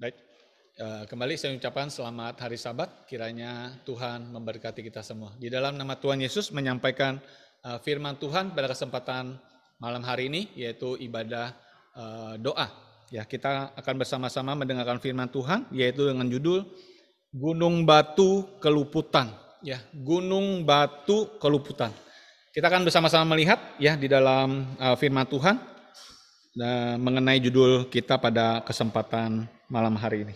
Baik, eh, kembali saya ucapkan selamat hari Sabat. Kiranya Tuhan memberkati kita semua. Di dalam nama Tuhan Yesus menyampaikan eh, firman Tuhan pada kesempatan malam hari ini, yaitu ibadah eh, doa. Ya, kita akan bersama-sama mendengarkan firman Tuhan, yaitu dengan judul Gunung Batu Keluputan. Ya, Gunung Batu Keluputan. Kita akan bersama-sama melihat ya di dalam firman Tuhan Nah, mengenai judul kita pada kesempatan malam hari ini.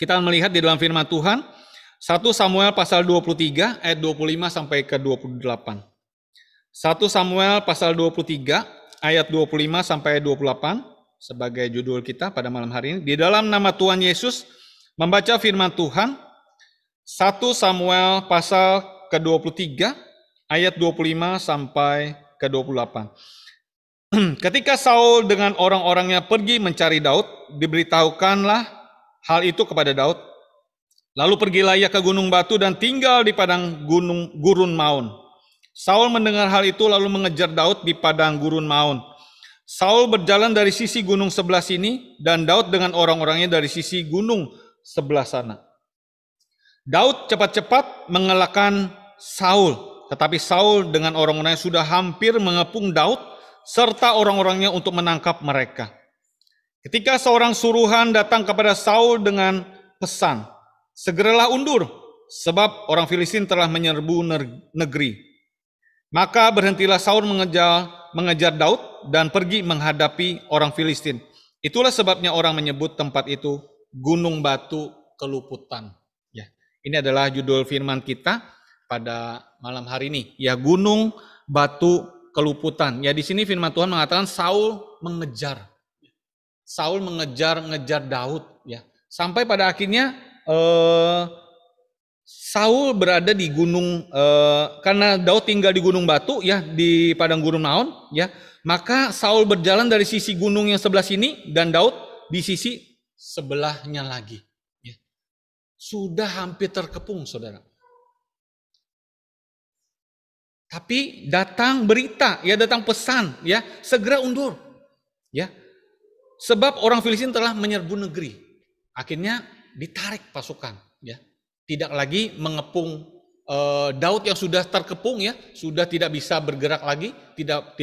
Kita melihat di dalam firman Tuhan 1 Samuel pasal 23 ayat 25 sampai ke 28. 1 Samuel pasal 23 ayat 25 sampai 28 sebagai judul kita pada malam hari ini di dalam nama Tuhan Yesus membaca firman Tuhan 1 Samuel pasal ke-23 ayat 25 sampai ke-28. Ketika Saul dengan orang-orangnya pergi mencari Daud, diberitahukanlah hal itu kepada Daud. Lalu pergilah ia ke gunung batu dan tinggal di padang gunung gurun Maun. Saul mendengar hal itu lalu mengejar Daud di padang gurun Maun. Saul berjalan dari sisi gunung sebelah sini dan Daud dengan orang-orangnya dari sisi gunung sebelah sana. Daud cepat-cepat mengelakkan Saul, tetapi Saul dengan orang-orangnya sudah hampir mengepung Daud serta orang-orangnya untuk menangkap mereka. Ketika seorang suruhan datang kepada Saul dengan pesan, segeralah undur, sebab orang Filistin telah menyerbu negeri. Maka berhentilah Saul mengejar, mengejar Daud dan pergi menghadapi orang Filistin. Itulah sebabnya orang menyebut tempat itu Gunung Batu Keluputan. Ya, ini adalah judul firman kita pada malam hari ini. Ya, Gunung Batu keluputan. Ya di sini firman Tuhan mengatakan Saul mengejar. Saul mengejar-ngejar Daud ya. Sampai pada akhirnya eh, Saul berada di gunung eh, karena Daud tinggal di gunung batu ya di padang gurun Naon ya. Maka Saul berjalan dari sisi gunung yang sebelah sini dan Daud di sisi sebelahnya lagi. Ya. Sudah hampir terkepung saudara. Tapi datang berita, ya datang pesan, ya segera undur, ya. Sebab orang Filistin telah menyerbu negeri. Akhirnya ditarik pasukan, ya. Tidak lagi mengepung e, Daud yang sudah terkepung, ya, sudah tidak bisa bergerak lagi, tidak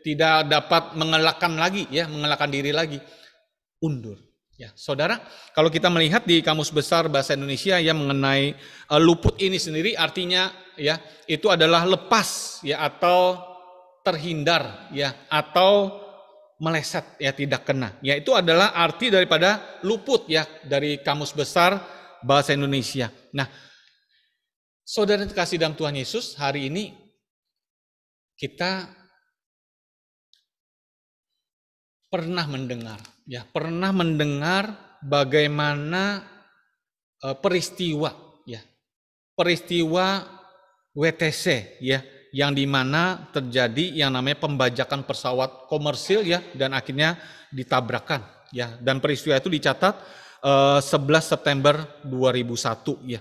tidak dapat mengelakkan lagi, ya, mengelakkan diri lagi, undur. Ya, saudara, kalau kita melihat di kamus besar bahasa Indonesia yang mengenai uh, luput ini sendiri artinya ya itu adalah lepas ya atau terhindar ya atau meleset ya tidak kena. Ya itu adalah arti daripada luput ya dari kamus besar bahasa Indonesia. Nah, saudara terkasih dalam Tuhan Yesus, hari ini kita pernah mendengar ya pernah mendengar bagaimana uh, peristiwa ya peristiwa WTC ya yang dimana terjadi yang namanya pembajakan pesawat komersil ya dan akhirnya ditabrakan ya dan peristiwa itu dicatat uh, e, 11 September 2001 ya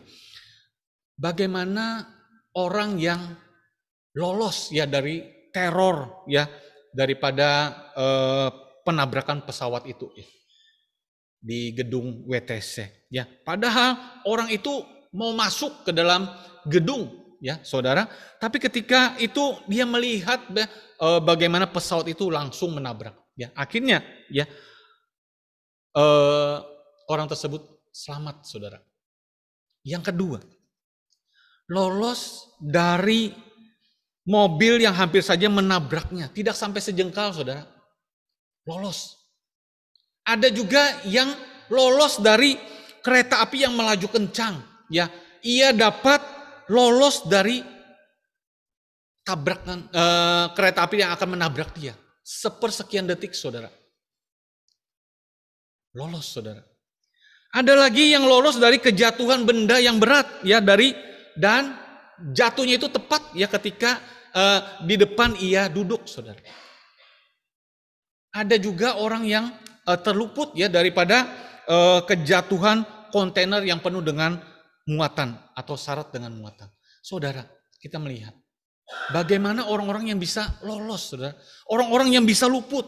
bagaimana orang yang lolos ya dari teror ya daripada uh, penabrakan pesawat itu ya, di gedung WTC ya. Padahal orang itu mau masuk ke dalam gedung ya, Saudara, tapi ketika itu dia melihat e, bagaimana pesawat itu langsung menabrak ya. Akhirnya ya e, orang tersebut selamat, Saudara. Yang kedua, lolos dari mobil yang hampir saja menabraknya, tidak sampai sejengkal, Saudara lolos. Ada juga yang lolos dari kereta api yang melaju kencang, ya. Ia dapat lolos dari tabrakan e, kereta api yang akan menabrak dia. Sepersekian detik, Saudara. Lolos, Saudara. Ada lagi yang lolos dari kejatuhan benda yang berat, ya, dari dan jatuhnya itu tepat ya ketika eh, di depan ia duduk, Saudara ada juga orang yang uh, terluput ya daripada uh, kejatuhan kontainer yang penuh dengan muatan atau syarat dengan muatan. Saudara, kita melihat bagaimana orang-orang yang bisa lolos, saudara. Orang-orang yang bisa luput.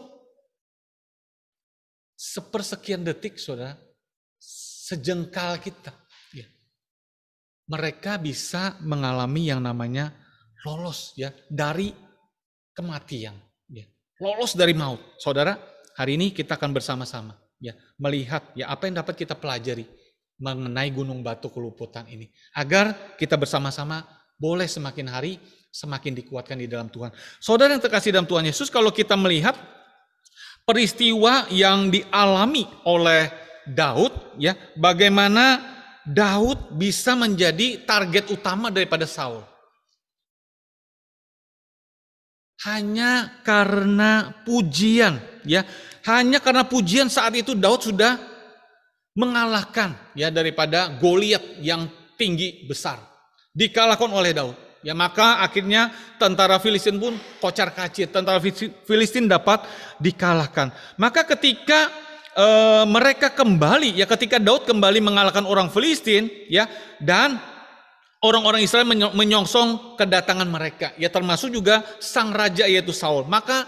Sepersekian detik, saudara, sejengkal kita. Ya. Mereka bisa mengalami yang namanya lolos ya dari kematian lolos dari maut. Saudara, hari ini kita akan bersama-sama ya melihat ya apa yang dapat kita pelajari mengenai gunung batu keluputan ini agar kita bersama-sama boleh semakin hari semakin dikuatkan di dalam Tuhan. Saudara yang terkasih dalam Tuhan Yesus, kalau kita melihat peristiwa yang dialami oleh Daud, ya, bagaimana Daud bisa menjadi target utama daripada Saul. hanya karena pujian ya hanya karena pujian saat itu Daud sudah mengalahkan ya daripada Goliat yang tinggi besar dikalahkan oleh Daud ya maka akhirnya tentara Filistin pun kocar kacir tentara Filistin dapat dikalahkan maka ketika e, mereka kembali ya ketika Daud kembali mengalahkan orang Filistin ya dan orang-orang Israel menyongsong kedatangan mereka, ya termasuk juga sang raja yaitu Saul. Maka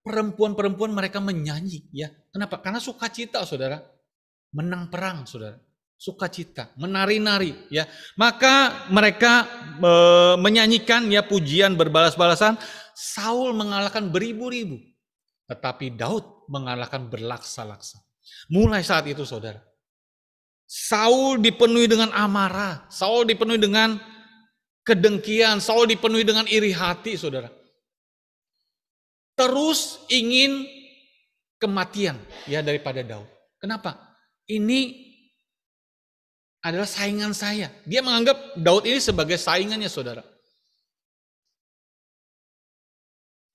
perempuan-perempuan mereka menyanyi, ya. Kenapa? Karena sukacita, Saudara. Menang perang, Saudara. Sukacita, menari-nari, ya. Maka mereka e, menyanyikan ya pujian berbalas-balasan. Saul mengalahkan beribu-ribu, tetapi Daud mengalahkan berlaksa-laksa. Mulai saat itu, Saudara, Saul dipenuhi dengan amarah, Saul dipenuhi dengan kedengkian, Saul dipenuhi dengan iri hati, saudara. Terus ingin kematian ya daripada Daud. Kenapa? Ini adalah saingan saya. Dia menganggap Daud ini sebagai saingannya, saudara.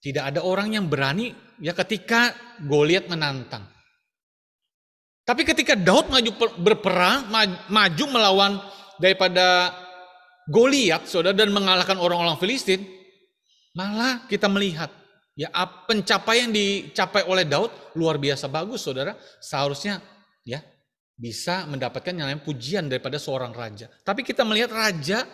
Tidak ada orang yang berani ya ketika Goliat menantang. Tapi ketika Daud maju berperang, maju melawan daripada Goliat, saudara, dan mengalahkan orang-orang Filistin, malah kita melihat ya pencapaian dicapai oleh Daud luar biasa bagus, saudara. Seharusnya ya bisa mendapatkan yang lain pujian daripada seorang raja. Tapi kita melihat raja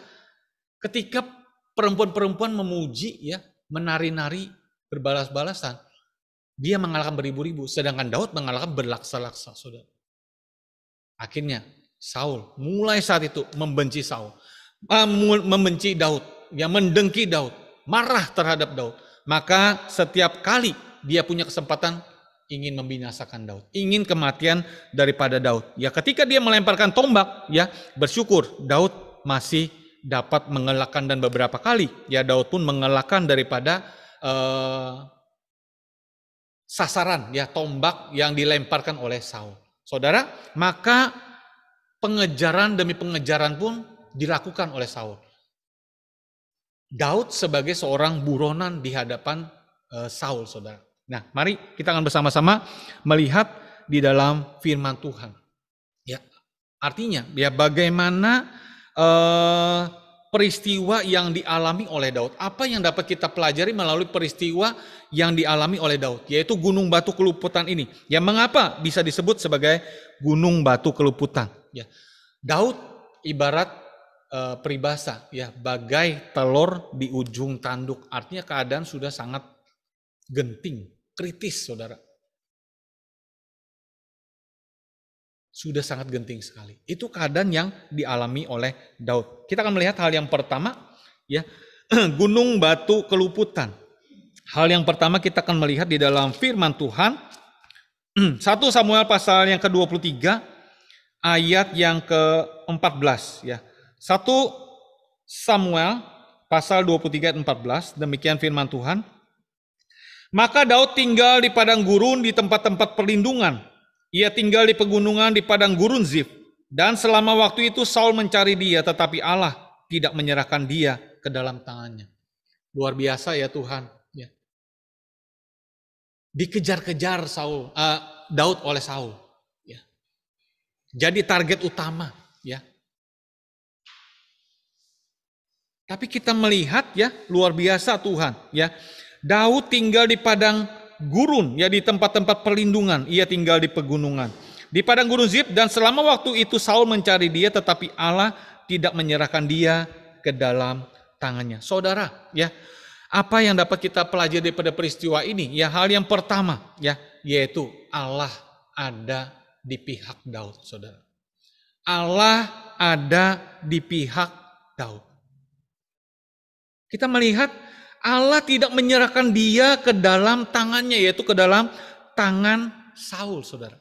ketika perempuan-perempuan memuji ya menari-nari berbalas-balasan dia mengalahkan beribu-ribu, sedangkan Daud mengalahkan berlaksa-laksa, saudara. Akhirnya Saul mulai saat itu membenci Saul, ah, membenci Daud, dia mendengki Daud, marah terhadap Daud. Maka setiap kali dia punya kesempatan ingin membinasakan Daud, ingin kematian daripada Daud. Ya, ketika dia melemparkan tombak, ya bersyukur Daud masih dapat mengelakkan dan beberapa kali ya Daud pun mengelakkan daripada uh, sasaran ya tombak yang dilemparkan oleh Saul. Saudara, maka pengejaran demi pengejaran pun dilakukan oleh Saul. Daud sebagai seorang buronan di hadapan eh, Saul, Saudara. Nah, mari kita akan bersama-sama melihat di dalam firman Tuhan. Ya. Artinya, ya bagaimana eh, peristiwa yang dialami oleh Daud. Apa yang dapat kita pelajari melalui peristiwa yang dialami oleh Daud, yaitu Gunung Batu Keluputan ini. Ya, mengapa bisa disebut sebagai Gunung Batu Keluputan? Ya. Daud ibarat e, peribahasa, ya, bagai telur di ujung tanduk. Artinya keadaan sudah sangat genting, kritis, Saudara. sudah sangat genting sekali. Itu keadaan yang dialami oleh Daud. Kita akan melihat hal yang pertama, ya gunung batu keluputan. Hal yang pertama kita akan melihat di dalam firman Tuhan. 1 Samuel pasal yang ke-23 ayat yang ke-14 ya. 1 Samuel pasal 23 ayat 14 demikian firman Tuhan. Maka Daud tinggal di padang gurun di tempat-tempat perlindungan ia tinggal di pegunungan di padang gurun Zif, dan selama waktu itu Saul mencari dia, tetapi Allah tidak menyerahkan dia ke dalam tangannya. Luar biasa ya Tuhan. Ya. Dikejar-kejar Saul, uh, Daud oleh Saul. Ya. Jadi target utama. Ya. Tapi kita melihat ya luar biasa Tuhan. Ya, Daud tinggal di padang gurun, ya di tempat-tempat perlindungan. Ia tinggal di pegunungan. Di padang gurun Zip dan selama waktu itu Saul mencari dia tetapi Allah tidak menyerahkan dia ke dalam tangannya. Saudara, ya. Apa yang dapat kita pelajari daripada peristiwa ini? Ya hal yang pertama, ya, yaitu Allah ada di pihak Daud, Saudara. Allah ada di pihak Daud. Kita melihat Allah tidak menyerahkan dia ke dalam tangannya, yaitu ke dalam tangan Saul, saudara.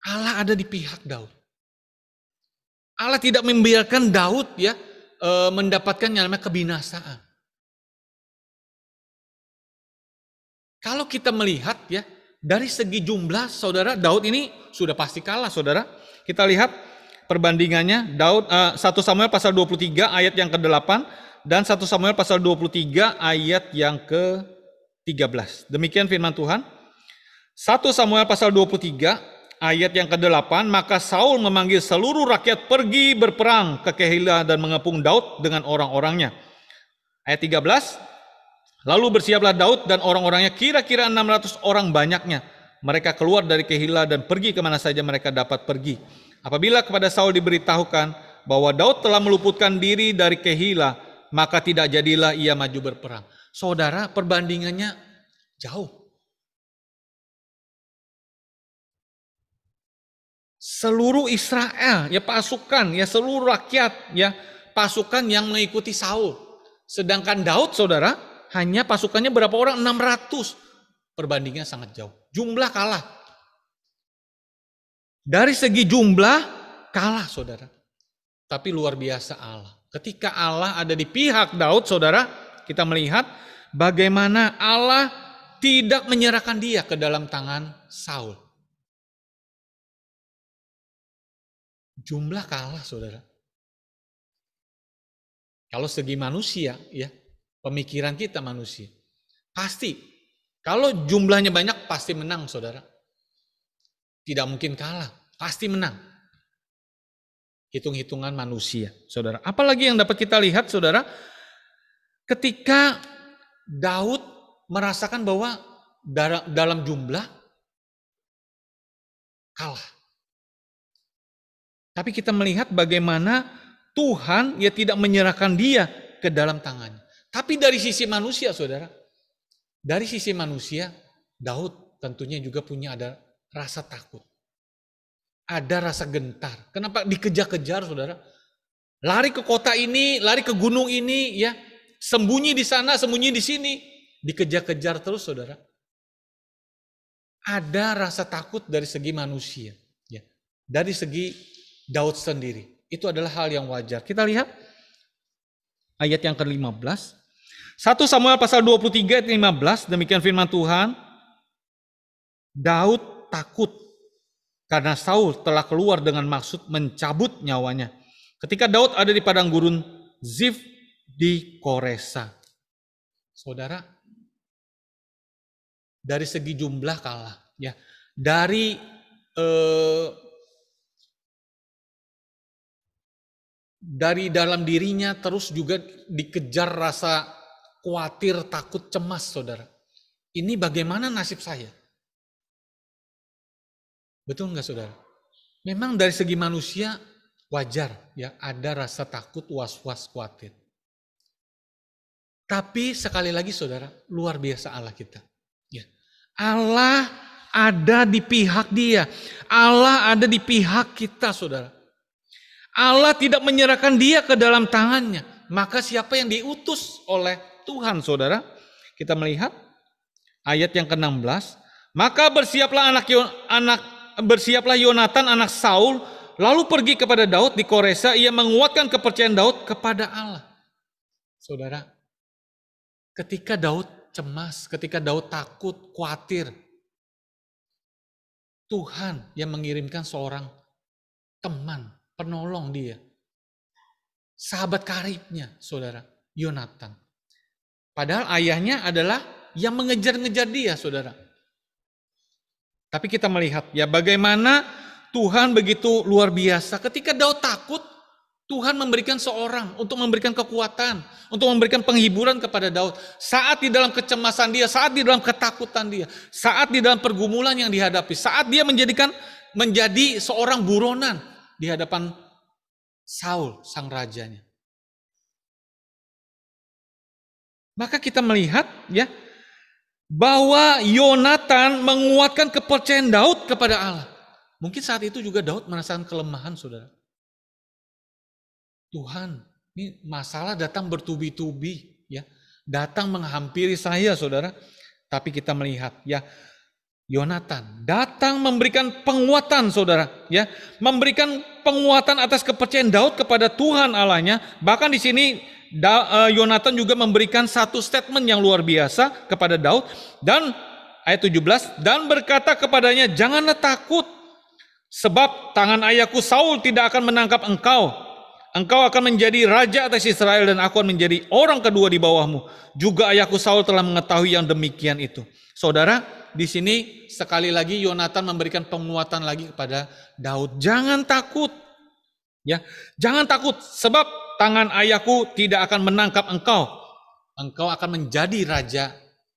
Allah ada di pihak Daud. Allah tidak membiarkan Daud ya e, mendapatkan yang namanya kebinasaan. Kalau kita melihat ya dari segi jumlah saudara Daud ini sudah pasti kalah saudara. Kita lihat perbandingannya Daud uh, eh, 1 Samuel pasal 23 ayat yang ke-8 dan 1 Samuel pasal 23 ayat yang ke-13. Demikian firman Tuhan. 1 Samuel pasal 23 ayat yang ke-8 maka Saul memanggil seluruh rakyat pergi berperang ke Kehila dan mengepung Daud dengan orang-orangnya. Ayat 13 Lalu bersiaplah Daud dan orang-orangnya kira-kira 600 orang banyaknya. Mereka keluar dari Kehila dan pergi kemana saja mereka dapat pergi. Apabila kepada Saul diberitahukan bahwa Daud telah meluputkan diri dari Kehila, maka tidak jadilah ia maju berperang. Saudara, perbandingannya jauh. Seluruh Israel, ya pasukan, ya seluruh rakyat, ya pasukan yang mengikuti Saul. Sedangkan Daud, saudara, hanya pasukannya berapa orang? 600. Perbandingannya sangat jauh. Jumlah kalah. Dari segi jumlah kalah saudara. Tapi luar biasa Allah. Ketika Allah ada di pihak Daud saudara, kita melihat bagaimana Allah tidak menyerahkan dia ke dalam tangan Saul. Jumlah kalah saudara. Kalau segi manusia ya, pemikiran kita manusia. Pasti kalau jumlahnya banyak pasti menang saudara. Tidak mungkin kalah, pasti menang. Hitung-hitungan manusia, saudara. Apalagi yang dapat kita lihat, saudara, ketika Daud merasakan bahwa dalam jumlah kalah. Tapi kita melihat bagaimana Tuhan ya tidak menyerahkan dia ke dalam tangannya. Tapi dari sisi manusia, saudara, dari sisi manusia, Daud tentunya juga punya ada rasa takut. Ada rasa gentar. Kenapa dikejar-kejar saudara? Lari ke kota ini, lari ke gunung ini ya. Sembunyi di sana, sembunyi di sini. Dikejar-kejar terus saudara. Ada rasa takut dari segi manusia. ya Dari segi Daud sendiri. Itu adalah hal yang wajar. Kita lihat ayat yang ke-15. 1 Samuel pasal 23 ayat 15 demikian firman Tuhan. Daud takut karena Saul telah keluar dengan maksud mencabut nyawanya. Ketika Daud ada di padang gurun, Zif di Koresa. Saudara, dari segi jumlah kalah ya. Dari eh, dari dalam dirinya terus juga dikejar rasa khawatir, takut, cemas, saudara. Ini bagaimana nasib saya? Betul nggak saudara? Memang dari segi manusia wajar ya ada rasa takut, was-was, khawatir. Tapi sekali lagi saudara, luar biasa Allah kita. Ya. Allah ada di pihak dia. Allah ada di pihak kita saudara. Allah tidak menyerahkan dia ke dalam tangannya. Maka siapa yang diutus oleh Tuhan saudara? Kita melihat ayat yang ke-16. Maka bersiaplah anak, anak bersiaplah Yonatan anak Saul lalu pergi kepada Daud di Koresa ia menguatkan kepercayaan Daud kepada Allah. Saudara, ketika Daud cemas, ketika Daud takut, khawatir, Tuhan yang mengirimkan seorang teman, penolong dia. Sahabat karibnya, saudara, Yonatan. Padahal ayahnya adalah yang mengejar-ngejar dia, saudara. Tapi kita melihat ya bagaimana Tuhan begitu luar biasa. Ketika Daud takut, Tuhan memberikan seorang untuk memberikan kekuatan, untuk memberikan penghiburan kepada Daud. Saat di dalam kecemasan dia, saat di dalam ketakutan dia, saat di dalam pergumulan yang dihadapi, saat dia menjadikan menjadi seorang buronan di hadapan Saul sang rajanya. Maka kita melihat ya, bahwa Yonatan menguatkan kepercayaan Daud kepada Allah. Mungkin saat itu juga Daud merasakan kelemahan, saudara. Tuhan, ini masalah datang bertubi-tubi, ya, datang menghampiri saya, saudara. Tapi kita melihat, ya, Yonatan datang memberikan penguatan saudara ya memberikan penguatan atas kepercayaan Daud kepada Tuhan Allahnya bahkan di sini Eh, Yonatan juga memberikan satu statement yang luar biasa kepada Daud dan ayat 17 dan berkata kepadanya janganlah takut sebab tangan ayahku Saul tidak akan menangkap engkau engkau akan menjadi raja atas Israel dan aku akan menjadi orang kedua di bawahmu juga ayahku Saul telah mengetahui yang demikian itu Saudara, di sini sekali lagi Yonatan memberikan penguatan lagi kepada Daud. Jangan takut. Ya, jangan takut sebab tangan ayahku tidak akan menangkap engkau. Engkau akan menjadi raja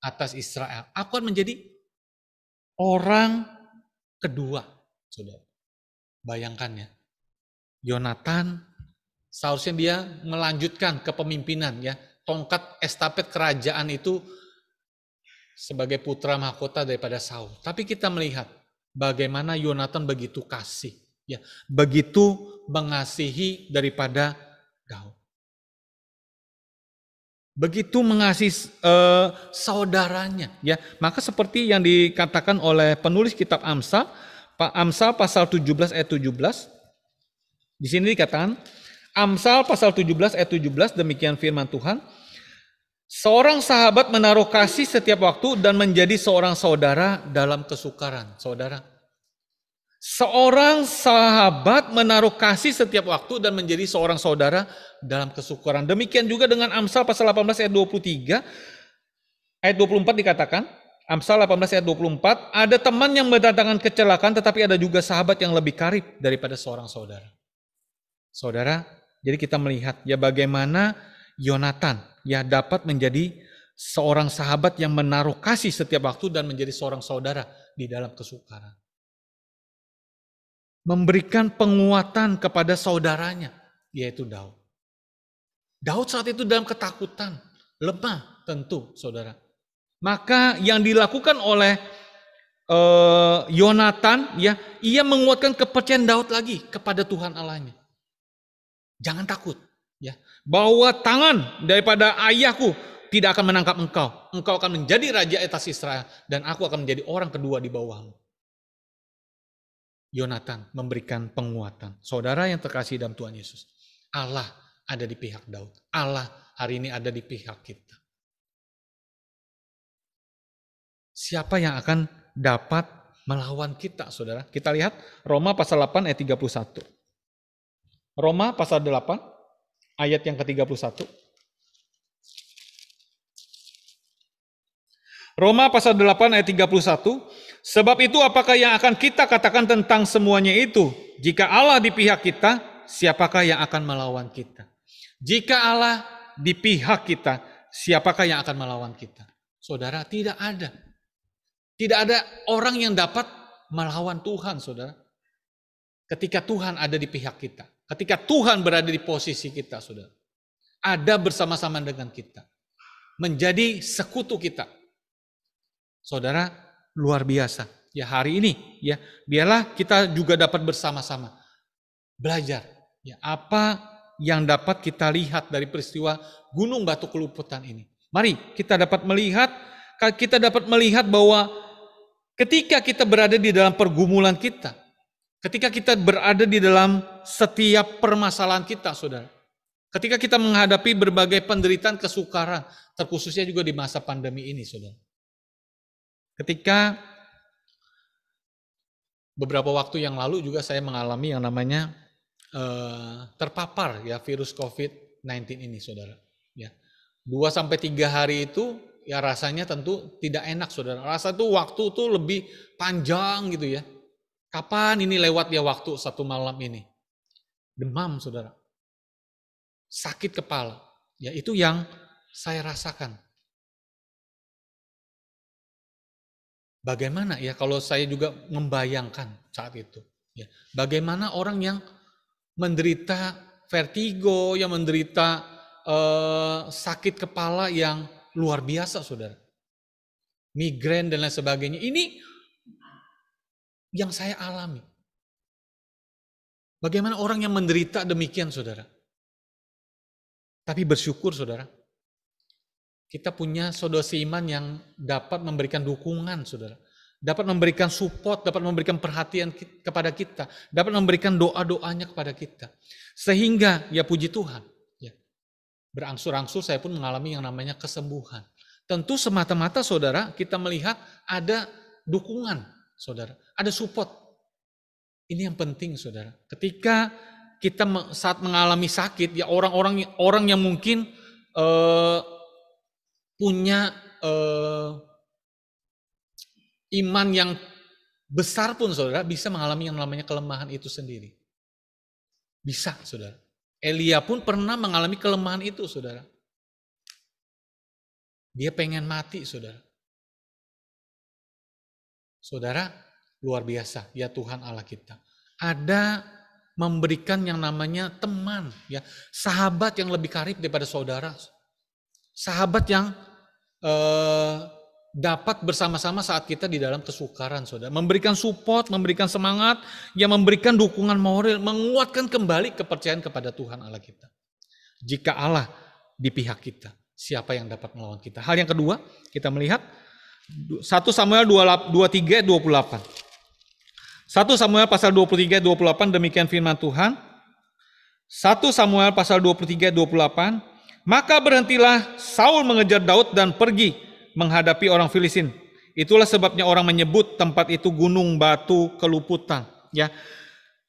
atas Israel. Aku akan menjadi orang kedua, Sudah Bayangkan ya, Yonatan seharusnya dia melanjutkan kepemimpinan ya. Tongkat estafet kerajaan itu sebagai putra mahkota daripada Saul. Tapi kita melihat bagaimana Yonatan begitu kasih, ya, begitu mengasihi daripada engkau. Begitu mengasihi eh, saudaranya, ya. Maka seperti yang dikatakan oleh penulis kitab Amsal, Pak Amsal pasal 17 ayat 17. Di sini dikatakan Amsal pasal 17 ayat 17 demikian firman Tuhan. Seorang sahabat menaruh kasih setiap waktu dan menjadi seorang saudara dalam kesukaran. Saudara, Seorang sahabat menaruh kasih setiap waktu dan menjadi seorang saudara dalam kesukaran. Demikian juga dengan Amsal pasal 18 ayat 23. Ayat 24 dikatakan, Amsal 18 ayat 24, ada teman yang mendatangkan kecelakaan tetapi ada juga sahabat yang lebih karib daripada seorang saudara. Saudara, jadi kita melihat ya bagaimana Yonatan ya dapat menjadi seorang sahabat yang menaruh kasih setiap waktu dan menjadi seorang saudara di dalam kesukaran memberikan penguatan kepada saudaranya, yaitu Daud. Daud saat itu dalam ketakutan, lemah tentu saudara. Maka yang dilakukan oleh uh, Yonatan, ya, ia menguatkan kepercayaan Daud lagi kepada Tuhan Allahnya. Jangan takut, ya, bahwa tangan daripada ayahku tidak akan menangkap engkau. Engkau akan menjadi raja atas Israel dan aku akan menjadi orang kedua di bawahmu. Yonatan memberikan penguatan. Saudara yang terkasih dalam Tuhan Yesus, Allah ada di pihak Daud. Allah hari ini ada di pihak kita. Siapa yang akan dapat melawan kita, saudara? Kita lihat Roma pasal 8 ayat 31. Roma pasal 8 ayat yang ke-31. Roma pasal 8 ayat 31, Sebab itu apakah yang akan kita katakan tentang semuanya itu? Jika Allah di pihak kita, siapakah yang akan melawan kita? Jika Allah di pihak kita, siapakah yang akan melawan kita? Saudara, tidak ada. Tidak ada orang yang dapat melawan Tuhan, saudara. Ketika Tuhan ada di pihak kita. Ketika Tuhan berada di posisi kita, saudara. Ada bersama-sama dengan kita. Menjadi sekutu kita. Saudara, luar biasa. Ya hari ini ya biarlah kita juga dapat bersama-sama belajar ya apa yang dapat kita lihat dari peristiwa Gunung Batu Keluputan ini. Mari kita dapat melihat kita dapat melihat bahwa ketika kita berada di dalam pergumulan kita, ketika kita berada di dalam setiap permasalahan kita, Saudara. Ketika kita menghadapi berbagai penderitaan kesukaran, terkhususnya juga di masa pandemi ini, Saudara. Ketika beberapa waktu yang lalu juga saya mengalami yang namanya eh, terpapar ya virus COVID-19 ini, saudara. Ya, dua sampai tiga hari itu ya rasanya tentu tidak enak, saudara. Rasa tuh waktu itu lebih panjang gitu ya. Kapan ini lewat ya waktu satu malam ini? Demam, saudara. Sakit kepala. Ya itu yang saya rasakan bagaimana ya kalau saya juga membayangkan saat itu. Ya, bagaimana orang yang menderita vertigo, yang menderita eh, sakit kepala yang luar biasa, saudara. Migrain dan lain sebagainya. Ini yang saya alami. Bagaimana orang yang menderita demikian, saudara? Tapi bersyukur, saudara, kita punya saudara iman yang dapat memberikan dukungan, saudara. Dapat memberikan support, dapat memberikan perhatian kepada kita. Dapat memberikan doa-doanya kepada kita. Sehingga, ya puji Tuhan. Ya. Berangsur-angsur saya pun mengalami yang namanya kesembuhan. Tentu semata-mata saudara, kita melihat ada dukungan, saudara. Ada support. Ini yang penting, saudara. Ketika kita saat mengalami sakit ya orang-orang orang yang mungkin eh, punya eh, iman yang besar pun saudara bisa mengalami yang namanya kelemahan itu sendiri. Bisa saudara. Elia pun pernah mengalami kelemahan itu saudara. Dia pengen mati saudara. Saudara, luar biasa ya Tuhan Allah kita. Ada memberikan yang namanya teman ya, sahabat yang lebih karib daripada saudara. Sahabat yang eh, dapat bersama-sama saat kita di dalam kesukaran, saudara. Memberikan support, memberikan semangat, yang memberikan dukungan moral, menguatkan kembali kepercayaan kepada Tuhan Allah kita. Jika Allah di pihak kita, siapa yang dapat melawan kita? Hal yang kedua, kita melihat 1 Samuel 23 28. 1 Samuel pasal 23 28 demikian firman Tuhan. 1 Samuel pasal 23 28 maka berhentilah Saul mengejar Daud dan pergi menghadapi orang Filistin. Itulah sebabnya orang menyebut tempat itu gunung batu keluputan, ya.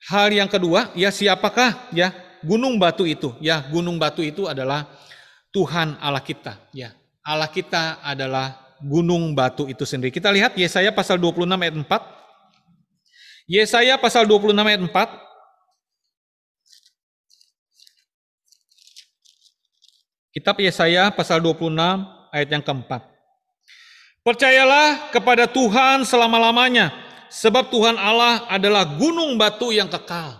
Hal yang kedua, ya siapakah ya gunung batu itu? Ya, gunung batu itu adalah Tuhan Allah kita, ya. Allah kita adalah gunung batu itu sendiri. Kita lihat Yesaya pasal 26 ayat 4. Yesaya pasal 26 ayat 4 Kitab Yesaya pasal 26 ayat yang keempat. Percayalah kepada Tuhan selama-lamanya, sebab Tuhan Allah adalah gunung batu yang kekal.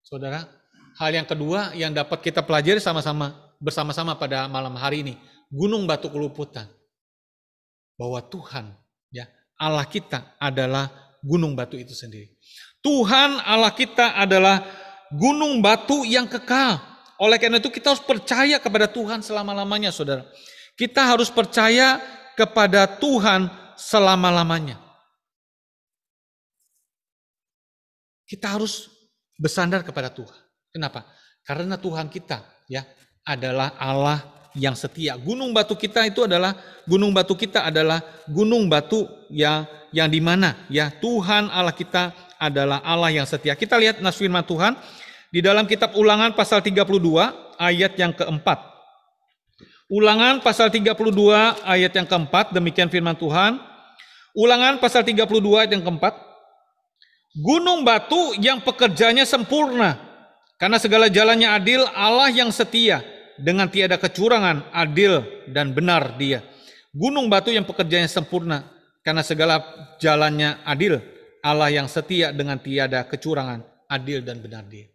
Saudara, hal yang kedua yang dapat kita pelajari sama-sama bersama-sama pada malam hari ini, gunung batu keluputan. Bahwa Tuhan, ya, Allah kita adalah gunung batu itu sendiri. Tuhan Allah kita adalah gunung batu yang kekal. Oleh karena itu kita harus percaya kepada Tuhan selama-lamanya saudara. Kita harus percaya kepada Tuhan selama-lamanya. Kita harus bersandar kepada Tuhan. Kenapa? Karena Tuhan kita ya adalah Allah yang setia. Gunung batu kita itu adalah gunung batu kita adalah gunung batu yang yang di mana ya Tuhan Allah kita adalah Allah yang setia. Kita lihat nas Tuhan di dalam kitab Ulangan pasal 32 ayat yang keempat. Ulangan pasal 32 ayat yang keempat, demikian firman Tuhan. Ulangan pasal 32 ayat yang keempat. Gunung batu yang pekerjanya sempurna, karena segala jalannya adil, Allah yang setia, dengan tiada kecurangan, adil dan benar dia. Gunung batu yang pekerjanya sempurna, karena segala jalannya adil, Allah yang setia dengan tiada kecurangan, adil dan benar dia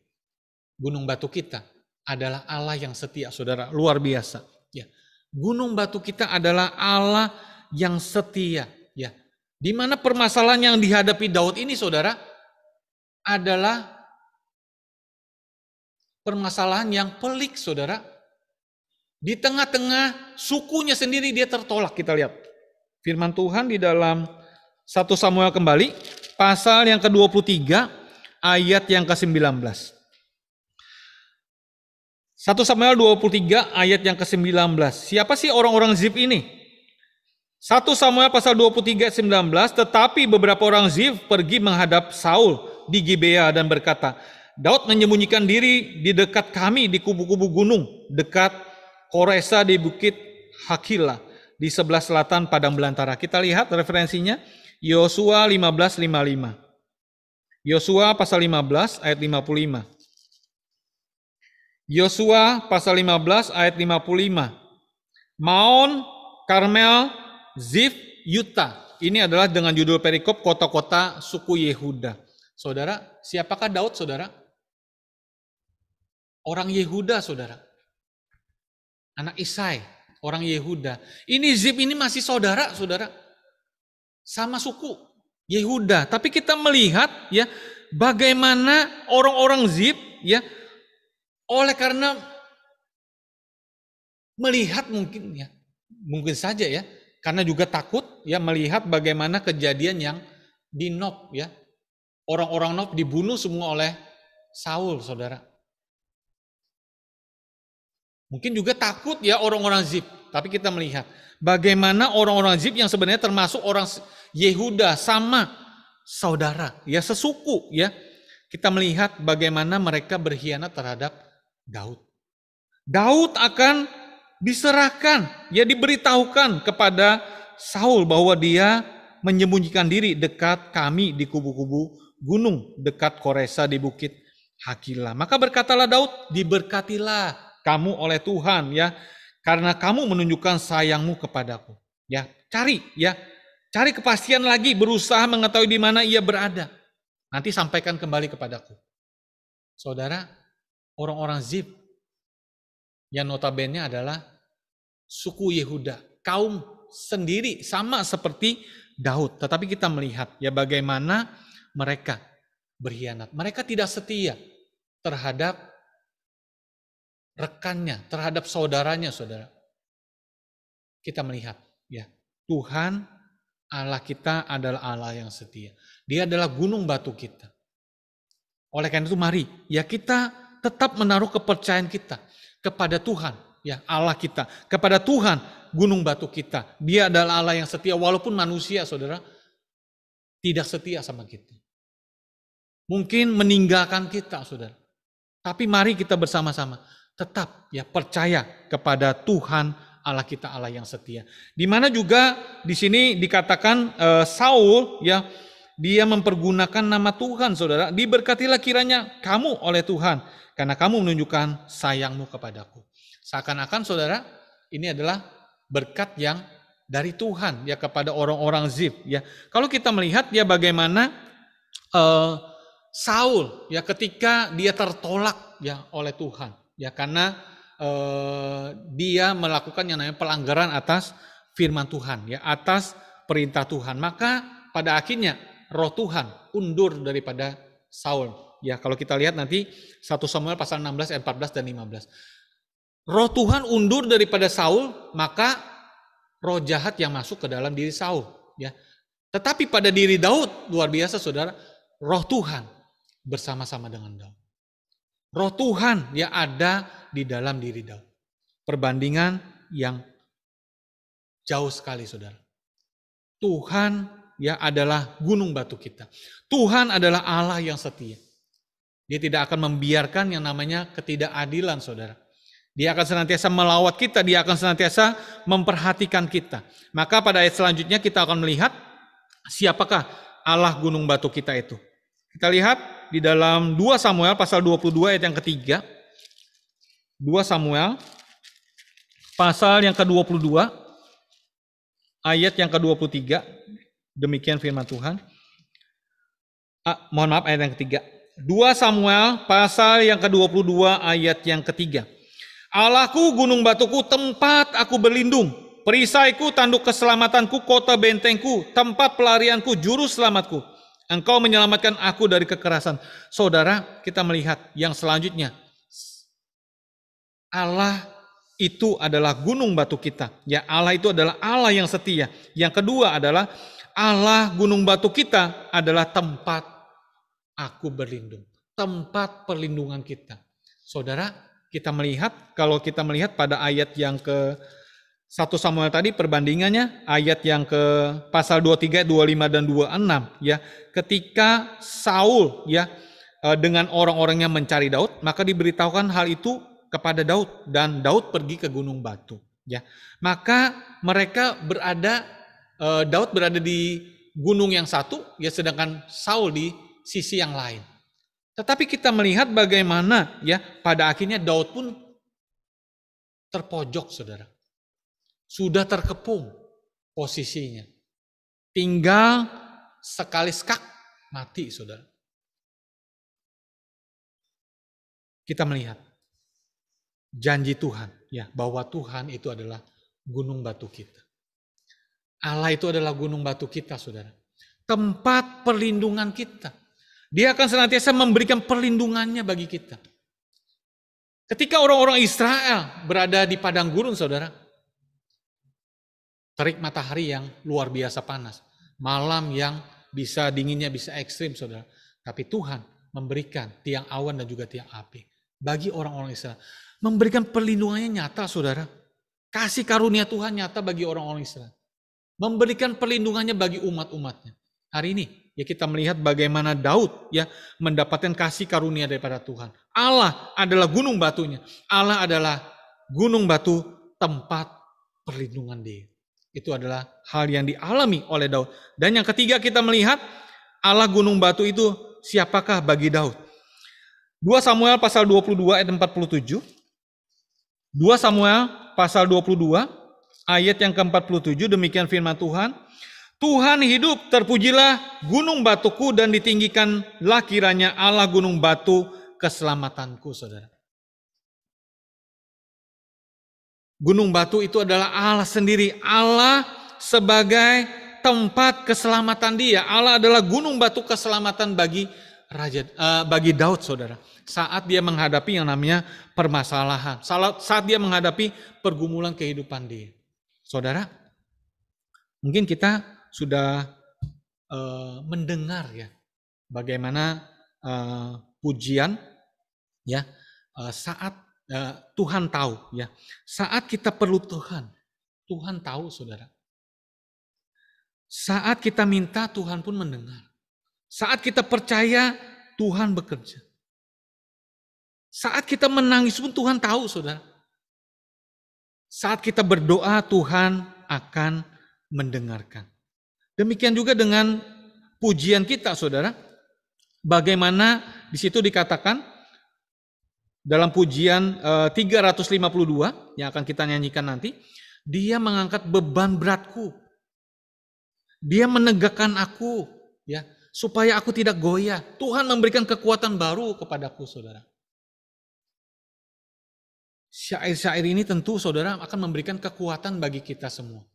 gunung batu kita adalah Allah yang setia, saudara. Luar biasa. Ya. Gunung batu kita adalah Allah yang setia. Ya. Di mana permasalahan yang dihadapi Daud ini, saudara, adalah permasalahan yang pelik, saudara. Di tengah-tengah sukunya sendiri dia tertolak, kita lihat. Firman Tuhan di dalam satu Samuel kembali, pasal yang ke-23, ayat yang ke-19. 1 Samuel 23 ayat yang ke-19. Siapa sih orang-orang Zif ini? 1 Samuel pasal 23 ayat 19, tetapi beberapa orang Zif pergi menghadap Saul di Gibea dan berkata, Daud menyembunyikan diri di dekat kami di kubu-kubu gunung, dekat Koresa di bukit Hakila, di sebelah selatan Padang Belantara. Kita lihat referensinya, Yosua 15:55. Yosua pasal 15 ayat 55. Yosua pasal 15 ayat 55. Maon, Karmel, Zif, Yuta. Ini adalah dengan judul perikop kota-kota suku Yehuda. Saudara, siapakah Daud saudara? Orang Yehuda saudara. Anak Isai, orang Yehuda. Ini Zif ini masih saudara saudara. Sama suku Yehuda. Tapi kita melihat ya bagaimana orang-orang Zif ya oleh karena melihat mungkin ya, mungkin saja ya, karena juga takut ya melihat bagaimana kejadian yang di Nob ya. Orang-orang Nob dibunuh semua oleh Saul, Saudara. Mungkin juga takut ya orang-orang Zip, tapi kita melihat bagaimana orang-orang Zip yang sebenarnya termasuk orang Yehuda sama saudara, ya sesuku ya. Kita melihat bagaimana mereka berkhianat terhadap Daud. Daud akan diserahkan, ya diberitahukan kepada Saul bahwa dia menyembunyikan diri dekat kami di kubu-kubu gunung dekat Koresa di bukit Hakila. Maka berkatalah Daud, diberkatilah kamu oleh Tuhan ya, karena kamu menunjukkan sayangmu kepadaku. Ya, cari ya, cari kepastian lagi, berusaha mengetahui di mana ia berada. Nanti sampaikan kembali kepadaku. Saudara, orang-orang Zif yang notabene adalah suku Yehuda, kaum sendiri sama seperti Daud. Tetapi kita melihat ya bagaimana mereka berkhianat. Mereka tidak setia terhadap rekannya, terhadap saudaranya, Saudara. Kita melihat ya, Tuhan Allah kita adalah Allah yang setia. Dia adalah gunung batu kita. Oleh karena itu mari ya kita tetap menaruh kepercayaan kita kepada Tuhan, ya Allah kita, kepada Tuhan gunung batu kita. Dia adalah Allah yang setia walaupun manusia Saudara tidak setia sama kita. Mungkin meninggalkan kita Saudara. Tapi mari kita bersama-sama tetap ya percaya kepada Tuhan Allah kita Allah yang setia. Di mana juga di sini dikatakan e, Saul ya dia mempergunakan nama Tuhan Saudara. Diberkatilah kiranya kamu oleh Tuhan karena kamu menunjukkan sayangmu kepadaku. Seakan-akan saudara, ini adalah berkat yang dari Tuhan ya kepada orang-orang Zif ya. Kalau kita melihat ya bagaimana uh, Saul ya ketika dia tertolak ya oleh Tuhan ya karena uh, dia melakukan yang namanya pelanggaran atas firman Tuhan ya atas perintah Tuhan. Maka pada akhirnya roh Tuhan undur daripada Saul ya kalau kita lihat nanti 1 Samuel pasal 16 ayat 14 dan 15. Roh Tuhan undur daripada Saul, maka roh jahat yang masuk ke dalam diri Saul, ya. Tetapi pada diri Daud luar biasa Saudara, roh Tuhan bersama-sama dengan Daud. Roh Tuhan ya ada di dalam diri Daud. Perbandingan yang jauh sekali Saudara. Tuhan ya adalah gunung batu kita. Tuhan adalah Allah yang setia. Dia tidak akan membiarkan yang namanya ketidakadilan, saudara. Dia akan senantiasa melawat kita, dia akan senantiasa memperhatikan kita. Maka pada ayat selanjutnya kita akan melihat siapakah Allah gunung batu kita itu. Kita lihat di dalam 2 Samuel pasal 22 ayat yang ketiga. 2 Samuel pasal yang ke-22 ayat yang ke-23. Demikian firman Tuhan. Ah, mohon maaf ayat yang ketiga. 2 Samuel pasal yang ke-22 ayat yang ketiga. Allahku gunung batuku tempat aku berlindung. Perisaiku tanduk keselamatanku kota bentengku tempat pelarianku juru selamatku. Engkau menyelamatkan aku dari kekerasan. Saudara kita melihat yang selanjutnya. Allah itu adalah gunung batu kita. Ya Allah itu adalah Allah yang setia. Yang kedua adalah Allah gunung batu kita adalah tempat aku berlindung. Tempat perlindungan kita. Saudara, kita melihat, kalau kita melihat pada ayat yang ke 1 Samuel tadi perbandingannya ayat yang ke pasal 23, 25 dan 26 ya. Ketika Saul ya e, dengan orang-orangnya mencari Daud, maka diberitahukan hal itu kepada Daud dan Daud pergi ke gunung batu ya. Maka mereka berada e, Daud berada di gunung yang satu ya sedangkan Saul di sisi yang lain. Tetapi kita melihat bagaimana ya pada akhirnya Daud pun terpojok saudara. Sudah terkepung posisinya. Tinggal sekali skak mati saudara. Kita melihat janji Tuhan ya bahwa Tuhan itu adalah gunung batu kita. Allah itu adalah gunung batu kita saudara. Tempat perlindungan kita dia akan senantiasa memberikan perlindungannya bagi kita. Ketika orang-orang Israel berada di padang gurun, saudara, terik matahari yang luar biasa panas, malam yang bisa dinginnya bisa ekstrim, saudara. Tapi Tuhan memberikan tiang awan dan juga tiang api bagi orang-orang Israel. Memberikan perlindungannya nyata, saudara. Kasih karunia Tuhan nyata bagi orang-orang Israel. Memberikan perlindungannya bagi umat-umatnya. Hari ini ya kita melihat bagaimana Daud ya mendapatkan kasih karunia daripada Tuhan. Allah adalah gunung batunya. Allah adalah gunung batu tempat perlindungan dia. Itu adalah hal yang dialami oleh Daud. Dan yang ketiga kita melihat Allah gunung batu itu siapakah bagi Daud? 2 Samuel pasal 22 ayat 47. 2 Samuel pasal 22 ayat yang ke-47 demikian firman Tuhan. Tuhan hidup, terpujilah gunung batuku dan ditinggikanlah kiranya Allah gunung batu keselamatanku, saudara. Gunung batu itu adalah Allah sendiri, Allah sebagai tempat keselamatan dia. Allah adalah gunung batu keselamatan bagi raja uh, bagi Daud, saudara. Saat dia menghadapi yang namanya permasalahan, saat dia menghadapi pergumulan kehidupan dia. Saudara, mungkin kita sudah uh, mendengar ya bagaimana uh, pujian ya uh, saat uh, Tuhan tahu ya saat kita perlu Tuhan Tuhan tahu saudara saat kita minta Tuhan pun mendengar saat kita percaya Tuhan bekerja saat kita menangis pun Tuhan tahu saudara saat kita berdoa Tuhan akan mendengarkan Demikian juga dengan pujian kita, saudara. Bagaimana di situ dikatakan dalam pujian 352 eh, yang akan kita nyanyikan nanti, dia mengangkat beban beratku. Dia menegakkan aku, ya, supaya aku tidak goyah. Tuhan memberikan kekuatan baru kepadaku, saudara. Syair-syair ini tentu saudara akan memberikan kekuatan bagi kita semua.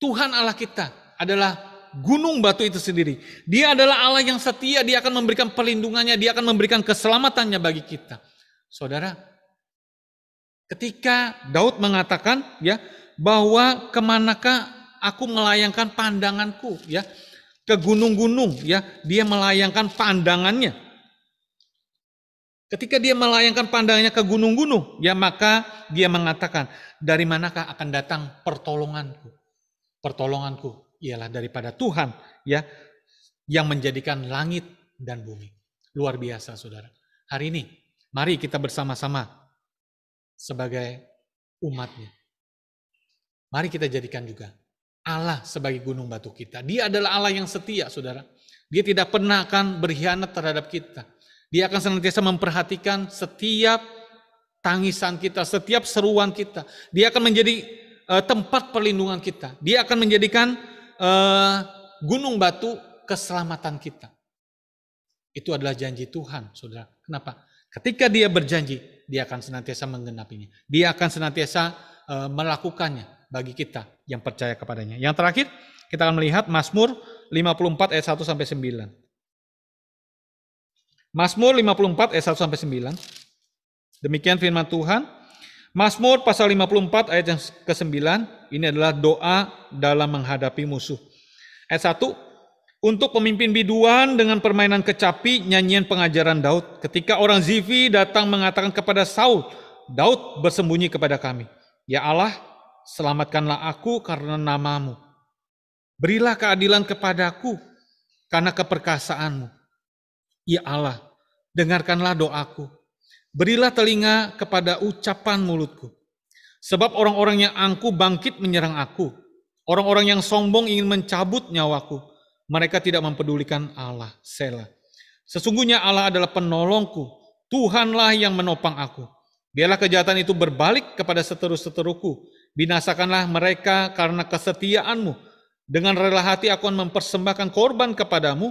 Tuhan Allah kita adalah gunung batu itu sendiri. Dia adalah Allah yang setia, dia akan memberikan perlindungannya, dia akan memberikan keselamatannya bagi kita. Saudara, ketika Daud mengatakan ya bahwa kemanakah aku melayangkan pandanganku ya ke gunung-gunung ya dia melayangkan pandangannya ketika dia melayangkan pandangannya ke gunung-gunung ya maka dia mengatakan dari manakah akan datang pertolonganku pertolonganku ialah daripada Tuhan ya yang menjadikan langit dan bumi. Luar biasa Saudara. Hari ini mari kita bersama-sama sebagai umatnya. Mari kita jadikan juga Allah sebagai gunung batu kita. Dia adalah Allah yang setia, Saudara. Dia tidak pernah akan berkhianat terhadap kita. Dia akan senantiasa memperhatikan setiap tangisan kita, setiap seruan kita. Dia akan menjadi uh, tempat perlindungan kita. Dia akan menjadikan uh, gunung batu keselamatan kita. Itu adalah janji Tuhan, saudara. Kenapa? Ketika dia berjanji, dia akan senantiasa menggenapinya. Dia akan senantiasa uh, melakukannya bagi kita yang percaya kepadanya. Yang terakhir, kita akan melihat Mazmur 54 ayat 1 sampai 9. Mazmur 54 ayat 1 sampai 9. Demikian firman Tuhan. Mazmur pasal 54 ayat yang ke-9 ini adalah doa dalam menghadapi musuh. Ayat 1 untuk pemimpin biduan dengan permainan kecapi nyanyian pengajaran Daud. Ketika orang Zivi datang mengatakan kepada Saul, Daud bersembunyi kepada kami. Ya Allah, selamatkanlah aku karena namamu. Berilah keadilan kepadaku karena keperkasaanmu. Ya Allah, dengarkanlah doaku Berilah telinga kepada ucapan mulutku. Sebab orang-orang yang angku bangkit menyerang aku. Orang-orang yang sombong ingin mencabut nyawaku. Mereka tidak mempedulikan Allah. Selah. Sesungguhnya Allah adalah penolongku. Tuhanlah yang menopang aku. Biarlah kejahatan itu berbalik kepada seterus-seteruku. Binasakanlah mereka karena kesetiaanmu. Dengan rela hati aku akan mempersembahkan korban kepadamu.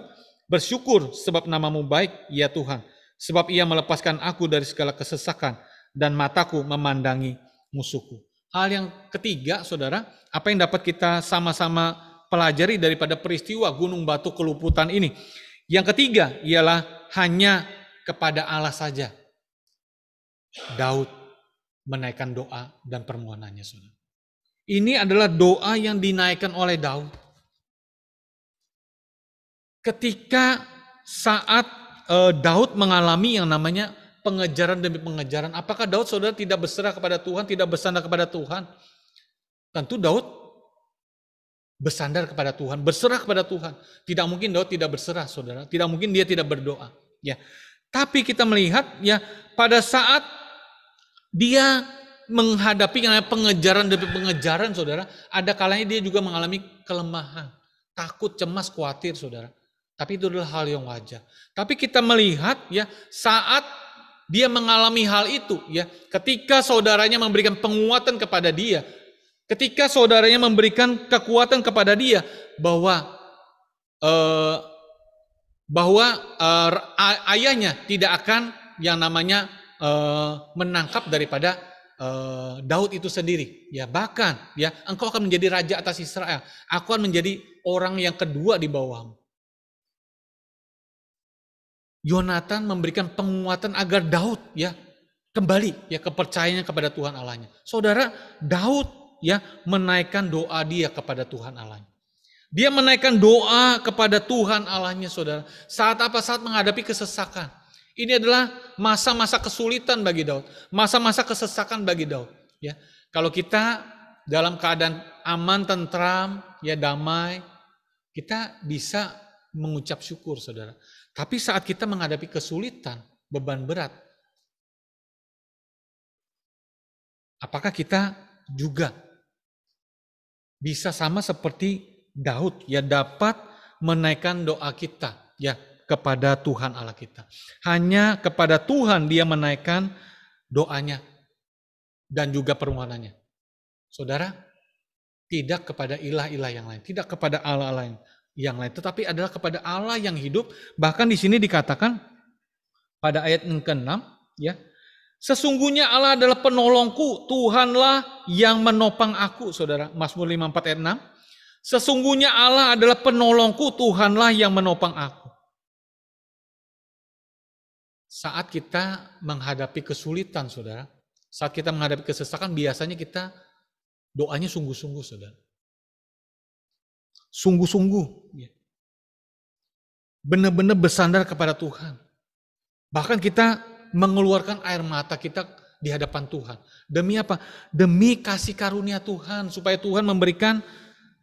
Bersyukur sebab namamu baik, ya Tuhan sebab ia melepaskan aku dari segala kesesakan dan mataku memandangi musuhku. Hal yang ketiga, saudara, apa yang dapat kita sama-sama pelajari daripada peristiwa Gunung Batu Keluputan ini? Yang ketiga ialah hanya kepada Allah saja. Daud menaikkan doa dan permohonannya, saudara. Ini adalah doa yang dinaikkan oleh Daud. Ketika saat uh, Daud mengalami yang namanya pengejaran demi pengejaran. Apakah Daud saudara tidak berserah kepada Tuhan, tidak bersandar kepada Tuhan? Tentu Daud bersandar kepada Tuhan, berserah kepada Tuhan. Tidak mungkin Daud tidak berserah, saudara. Tidak mungkin dia tidak berdoa. Ya, tapi kita melihat ya pada saat dia menghadapi yang pengejaran demi pengejaran, saudara, ada kalanya dia juga mengalami kelemahan, takut, cemas, khawatir, saudara. Tapi itu adalah hal yang wajar. Tapi kita melihat ya saat dia mengalami hal itu ya, ketika saudaranya memberikan penguatan kepada dia, ketika saudaranya memberikan kekuatan kepada dia bahwa eh, bahwa eh, ayahnya tidak akan yang namanya eh, menangkap daripada eh, Daud itu sendiri. Ya bahkan ya engkau akan menjadi raja atas Israel. Aku akan menjadi orang yang kedua di bawahmu. Yonatan memberikan penguatan agar Daud ya kembali ya kepercayaannya kepada Tuhan Allahnya. Saudara, Daud ya menaikkan doa dia kepada Tuhan Allahnya. Dia menaikkan doa kepada Tuhan Allahnya, Saudara. Saat apa? Saat menghadapi kesesakan. Ini adalah masa-masa kesulitan bagi Daud, masa-masa kesesakan bagi Daud, ya. Kalau kita dalam keadaan aman, tentram, ya damai, kita bisa mengucap syukur, Saudara. Tapi saat kita menghadapi kesulitan, beban berat, apakah kita juga bisa sama seperti Daud ya dapat menaikkan doa kita ya kepada Tuhan Allah kita. Hanya kepada Tuhan dia menaikkan doanya dan juga permohonannya. Saudara, tidak kepada ilah-ilah yang lain, tidak kepada Allah-Allah lain, yang lain, tetapi adalah kepada Allah yang hidup. Bahkan di sini dikatakan pada ayat yang ke-6 ya. Sesungguhnya Allah adalah penolongku, Tuhanlah yang menopang aku, Saudara. Mazmur 54 ayat 6. Sesungguhnya Allah adalah penolongku, Tuhanlah yang menopang aku. Saat kita menghadapi kesulitan, Saudara, saat kita menghadapi kesesakan, biasanya kita doanya sungguh-sungguh, Saudara sungguh-sungguh. Iya. Benar-benar bersandar kepada Tuhan. Bahkan kita mengeluarkan air mata kita di hadapan Tuhan. Demi apa? Demi kasih karunia Tuhan. Supaya Tuhan memberikan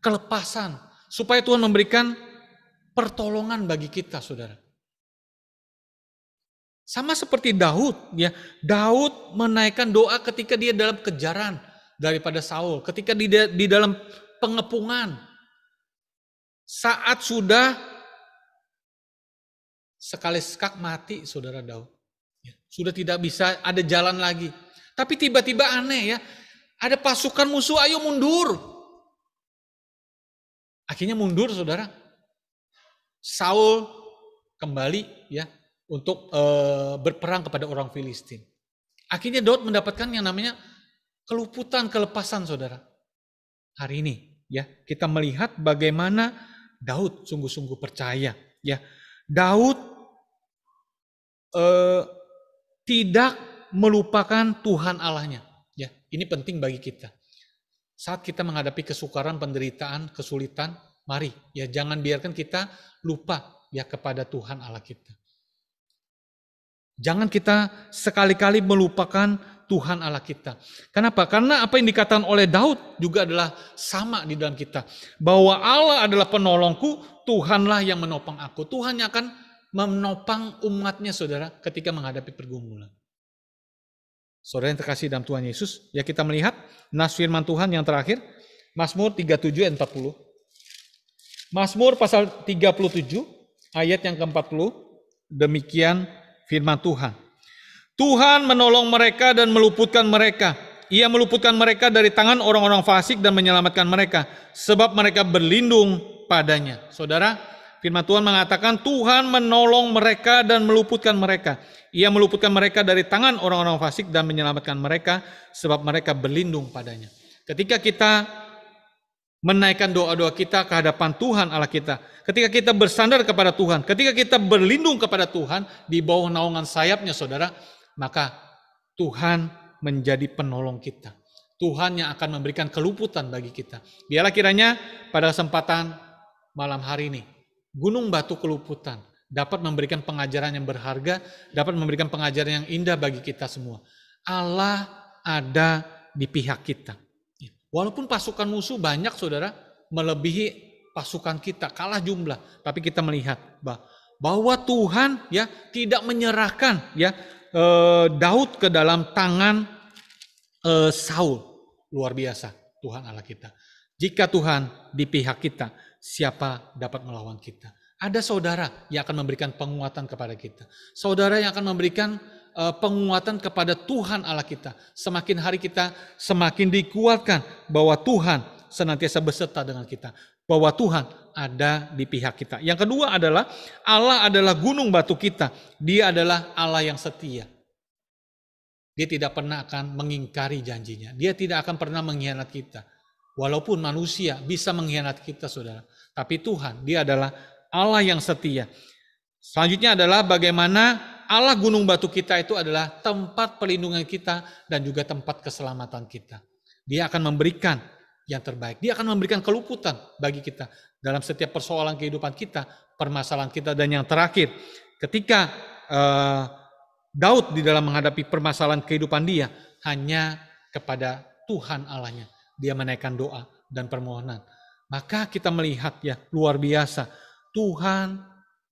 kelepasan. Supaya Tuhan memberikan pertolongan bagi kita saudara. Sama seperti Daud, ya. Daud menaikkan doa ketika dia dalam kejaran daripada Saul, ketika di, di dalam pengepungan, saat sudah sekali sekak mati saudara Daud. Ya, sudah tidak bisa ada jalan lagi. Tapi tiba-tiba aneh ya, ada pasukan musuh ayo mundur. Akhirnya mundur saudara. Saul kembali ya untuk e, berperang kepada orang Filistin. Akhirnya Daud mendapatkan yang namanya keluputan, kelepasan saudara. Hari ini ya kita melihat bagaimana Daud sungguh-sungguh percaya ya. Daud eh, tidak melupakan Tuhan Allahnya ya. Ini penting bagi kita. Saat kita menghadapi kesukaran, penderitaan, kesulitan, mari ya jangan biarkan kita lupa ya kepada Tuhan Allah kita. Jangan kita sekali-kali melupakan Tuhan Allah kita. Kenapa? Karena apa yang dikatakan oleh Daud juga adalah sama di dalam kita. Bahwa Allah adalah penolongku, Tuhanlah yang menopang aku. Tuhan yang akan menopang umatnya saudara ketika menghadapi pergumulan. Saudara yang terkasih dalam Tuhan Yesus, ya kita melihat nas firman Tuhan yang terakhir, Mazmur 37 ayat 40. Mazmur pasal 37 ayat yang ke-40, demikian firman Tuhan. Tuhan menolong mereka dan meluputkan mereka. Ia meluputkan mereka dari tangan orang-orang fasik dan menyelamatkan mereka sebab mereka berlindung padanya. Saudara, firman Tuhan mengatakan Tuhan menolong mereka dan meluputkan mereka. Ia meluputkan mereka dari tangan orang-orang fasik dan menyelamatkan mereka sebab mereka berlindung padanya. Ketika kita menaikkan doa-doa kita ke hadapan Tuhan Allah kita. Ketika kita bersandar kepada Tuhan, ketika kita berlindung kepada Tuhan di bawah naungan sayapnya saudara, maka Tuhan menjadi penolong kita. Tuhan yang akan memberikan keluputan bagi kita. Biarlah kiranya pada kesempatan malam hari ini, Gunung Batu Keluputan dapat memberikan pengajaran yang berharga, dapat memberikan pengajaran yang indah bagi kita semua. Allah ada di pihak kita. Walaupun pasukan musuh banyak saudara, melebihi pasukan kita, kalah jumlah. Tapi kita melihat bahwa Tuhan ya tidak menyerahkan ya eh, Daud ke dalam tangan eh, Saul. Luar biasa Tuhan Allah kita. Jika Tuhan di pihak kita, siapa dapat melawan kita? Ada saudara yang akan memberikan penguatan kepada kita. Saudara yang akan memberikan Eh, penguatan kepada Tuhan Allah kita. Semakin hari kita semakin dikuatkan bahwa Tuhan senantiasa beserta dengan kita. Bahwa Tuhan ada di pihak kita. Yang kedua adalah Allah adalah gunung batu kita. Dia adalah Allah yang setia. Dia tidak pernah akan mengingkari janjinya. Dia tidak akan pernah mengkhianat kita. Walaupun manusia bisa mengkhianat kita, saudara. Tapi Tuhan, dia adalah Allah yang setia. Selanjutnya adalah bagaimana Allah gunung batu kita itu adalah tempat pelindungan kita dan juga tempat keselamatan kita. Dia akan memberikan yang terbaik. Dia akan memberikan keluputan bagi kita dalam setiap persoalan kehidupan kita, permasalahan kita dan yang terakhir, ketika uh, Daud di dalam menghadapi permasalahan kehidupan dia hanya kepada Tuhan Allahnya. Dia menaikkan doa dan permohonan. Maka kita melihat ya luar biasa Tuhan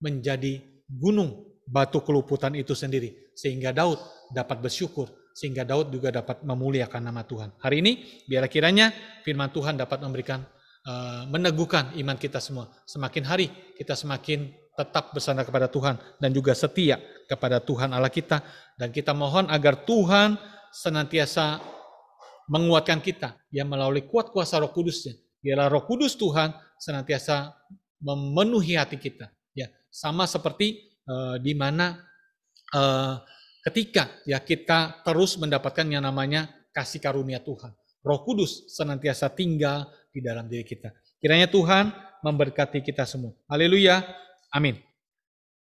menjadi gunung batu keluputan itu sendiri. Sehingga Daud dapat bersyukur. Sehingga Daud juga dapat memuliakan nama Tuhan. Hari ini biar kiranya firman Tuhan dapat memberikan, eh, meneguhkan iman kita semua. Semakin hari kita semakin tetap bersandar kepada Tuhan dan juga setia kepada Tuhan Allah kita. Dan kita mohon agar Tuhan senantiasa menguatkan kita yang melalui kuat kuasa roh kudusnya. Biarlah roh kudus Tuhan senantiasa memenuhi hati kita. Ya, sama seperti eh, di mana eh, ketika ya kita terus mendapatkan yang namanya kasih karunia Tuhan. Roh Kudus senantiasa tinggal di dalam diri kita. Kiranya Tuhan memberkati kita semua. Haleluya. Amin.